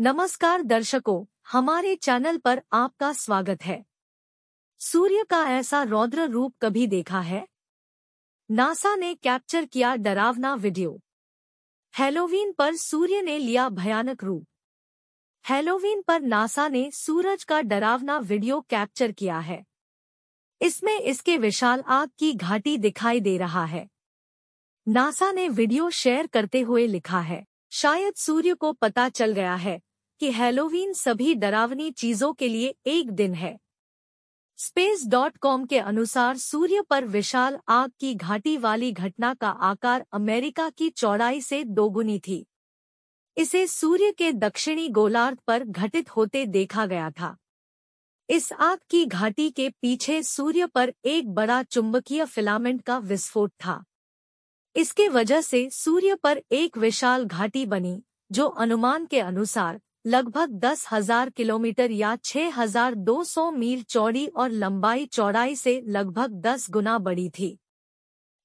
नमस्कार दर्शकों हमारे चैनल पर आपका स्वागत है सूर्य का ऐसा रौद्र रूप कभी देखा है नासा ने कैप्चर किया डरावना वीडियो हेलोवीन पर सूर्य ने लिया भयानक रूप हेलोवीन पर नासा ने सूरज का डरावना वीडियो कैप्चर किया है इसमें इसके विशाल आग की घाटी दिखाई दे रहा है नासा ने वीडियो शेयर करते हुए लिखा है शायद सूर्य को पता चल गया है कि हेलोवीन सभी डरावनी चीजों के लिए एक दिन है स्पेस डॉट कॉम के अनुसार सूर्य पर विशाल आग की घाटी वाली घटना का आकार अमेरिका की चौड़ाई से दोगुनी थी इसे सूर्य के दक्षिणी गोलार्ध पर घटित होते देखा गया था इस आग की घाटी के पीछे सूर्य पर एक बड़ा चुंबकीय फिलामेंट का विस्फोट था इसके वजह से सूर्य पर एक विशाल घाटी बनी जो अनुमान के अनुसार लगभग दस हजार किलोमीटर या छह हजार दो सौ मील चौड़ी और लंबाई चौड़ाई से लगभग दस गुना बड़ी थी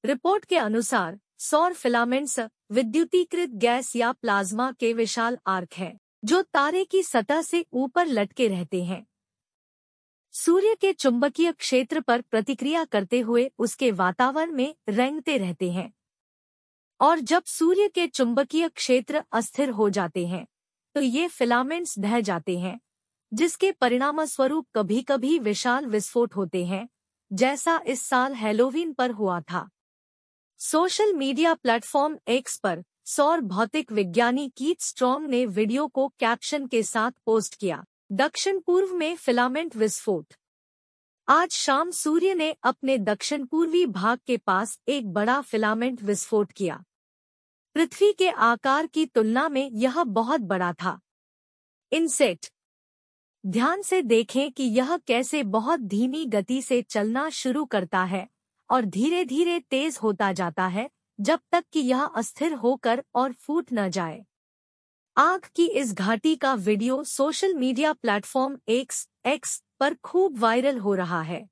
रिपोर्ट के अनुसार सौर फिलामेंट्स विद्युतीकृत गैस या प्लाज्मा के विशाल आर्क हैं जो तारे की सतह से ऊपर लटके रहते हैं सूर्य के चुंबकीय क्षेत्र पर प्रतिक्रिया करते हुए उसके वातावरण में रेंगते रहते हैं और जब सूर्य के चुंबकीय क्षेत्र अस्थिर हो जाते हैं तो ये फिलामेंट्स ढह जाते हैं जिसके परिणाम स्वरूप कभी कभी विशाल विस्फोट होते हैं जैसा इस साल हेलोवीन पर हुआ था सोशल मीडिया प्लेटफॉर्म एक्स पर सौर भौतिक विज्ञानी कीथ स्ट्रॉन्ग ने वीडियो को कैप्शन के साथ पोस्ट किया दक्षिण पूर्व में फिलामेंट विस्फोट आज शाम सूर्य ने अपने दक्षिण पूर्वी भाग के पास एक बड़ा फिलामेंट विस्फोट किया पृथ्वी के आकार की तुलना में यह बहुत बड़ा था इनसेट ध्यान से देखें कि यह कैसे बहुत धीमी गति से चलना शुरू करता है और धीरे धीरे तेज होता जाता है जब तक कि यह अस्थिर होकर और फूट न जाए आग की इस घाटी का video social media platform X X पर खूब वायरल हो रहा है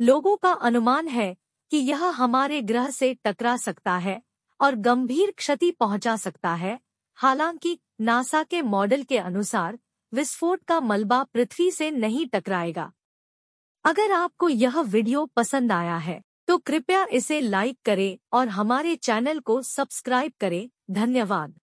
लोगों का अनुमान है कि यह हमारे ग्रह से टकरा सकता है और गंभीर क्षति पहुंचा सकता है हालांकि नासा के मॉडल के अनुसार विस्फोट का मलबा पृथ्वी से नहीं टकराएगा अगर आपको यह वीडियो पसंद आया है तो कृपया इसे लाइक करें और हमारे चैनल को सब्सक्राइब करें धन्यवाद